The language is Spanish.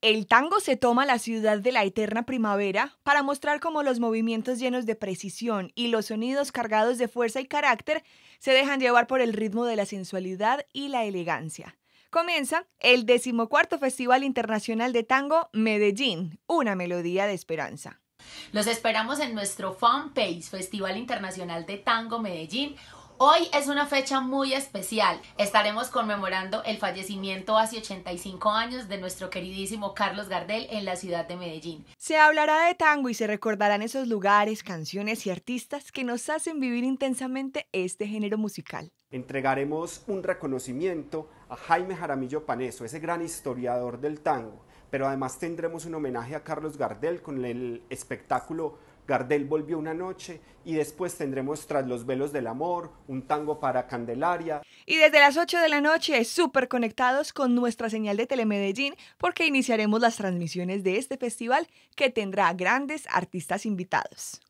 El tango se toma la ciudad de la eterna primavera para mostrar cómo los movimientos llenos de precisión y los sonidos cargados de fuerza y carácter se dejan llevar por el ritmo de la sensualidad y la elegancia. Comienza el decimocuarto Festival Internacional de Tango Medellín, una melodía de esperanza. Los esperamos en nuestro fanpage Festival Internacional de Tango Medellín Hoy es una fecha muy especial. Estaremos conmemorando el fallecimiento hace 85 años de nuestro queridísimo Carlos Gardel en la ciudad de Medellín. Se hablará de tango y se recordarán esos lugares, canciones y artistas que nos hacen vivir intensamente este género musical. Entregaremos un reconocimiento a Jaime Jaramillo Paneso, ese gran historiador del tango, pero además tendremos un homenaje a Carlos Gardel con el espectáculo Gardel volvió una noche y después tendremos Tras los velos del amor, un tango para Candelaria. Y desde las 8 de la noche, súper conectados con nuestra señal de Telemedellín porque iniciaremos las transmisiones de este festival que tendrá grandes artistas invitados.